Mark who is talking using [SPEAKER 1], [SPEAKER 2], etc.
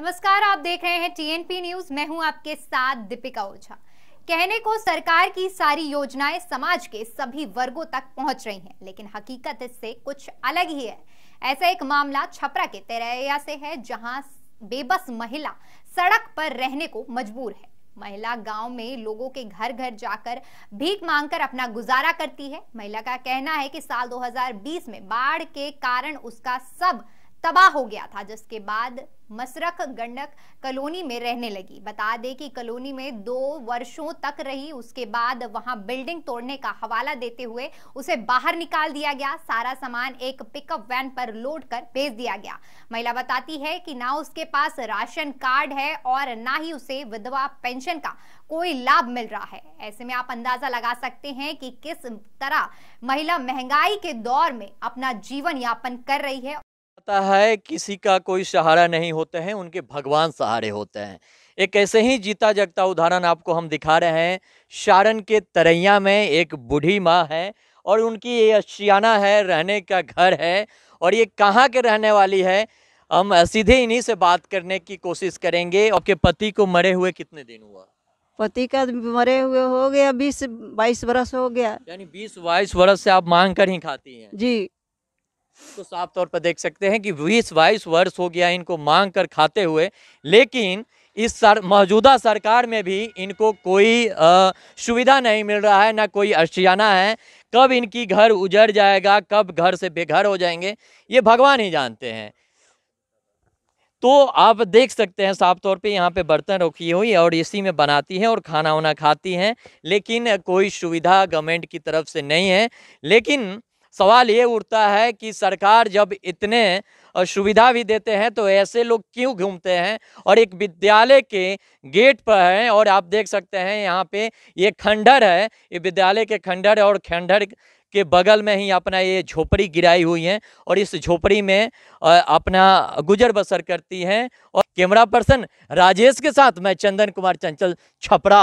[SPEAKER 1] नमस्कार आप देख रहे हैं टीएनपी न्यूज मैं हूं आपके साथ दीपिका ओझा कहने को सरकार की सारी योजनाएं समाज के सभी वर्गों तक पहुंच रही हैं लेकिन हकीकत इससे कुछ अलग ही है ऐसा एक मामला छपरा के तेरैया से है जहां बेबस महिला सड़क पर रहने को मजबूर है महिला गांव में लोगों के घर घर जाकर भीख मांगकर अपना गुजारा करती है महिला का कहना है कि साल 2020 में बाढ़ के कारण उसका सब तबाह हो गया था जिसके बाद मसरक गंडक कलोनी में रहने लगी बता दें कि कॉलोनी में दो वर्षों तक रही उसके बाद वहां बिल्डिंग तोड़ने का हवाला देते हुए उसे बाहर निकाल दिया गया सारा सामान एक पिकअप वैन पर लोड कर भेज दिया गया महिला बताती है कि ना उसके पास राशन कार्ड है और ना ही उसे विधवा पेंशन का कोई लाभ मिल रहा है ऐसे में आप अंदाजा लगा सकते हैं कि किस तरह महिला महंगाई के दौर में अपना जीवन यापन कर रही है
[SPEAKER 2] पता है किसी का कोई सहारा नहीं होते हैं उनके भगवान सहारे होते हैं एक ऐसे ही जीता जगता उदाहरण आपको हम दिखा रहे हैं शारण के तरैया में एक बूढ़ी माँ है और उनकी ये अशियाना है रहने का घर है और ये कहाँ के रहने वाली है हम सीधे इन्हीं से बात करने की कोशिश करेंगे आपके पति को मरे हुए कितने दिन हुआ
[SPEAKER 1] पति का मरे हुए हो गया बीस बाईस वर्ष हो गया
[SPEAKER 2] यानी बीस बाईस वर्ष से आप मांग कर ही खाती हैं जी तो साफ तौर पर देख सकते हैं कि बीस बाईस वर्ष हो गया इनको मांग कर खाते हुए लेकिन इस सर मौजूदा सरकार में भी इनको कोई सुविधा नहीं मिल रहा है ना कोई अशियाना है कब इनकी घर उजड़ जाएगा कब घर से बेघर हो जाएंगे ये भगवान ही जानते हैं तो आप देख सकते हैं साफ तौर पे यहाँ पे बर्तन रखी हुई और इसी में बनाती हैं और खाना वाना खाती हैं लेकिन कोई सुविधा गवर्नमेंट की तरफ से नहीं है लेकिन सवाल ये उठता है कि सरकार जब इतने सुविधा भी देते हैं तो ऐसे लोग क्यों घूमते हैं और एक विद्यालय के गेट पर है और आप देख सकते हैं यहाँ पे ये खंडर है ये विद्यालय के खंडर और खंडर के बगल में ही अपना ये झोपड़ी गिराई हुई है और इस झोपड़ी में अपना गुजर बसर करती हैं और कैमरा पर्सन राजेश के साथ मैं चंदन कुमार चंचल छपरा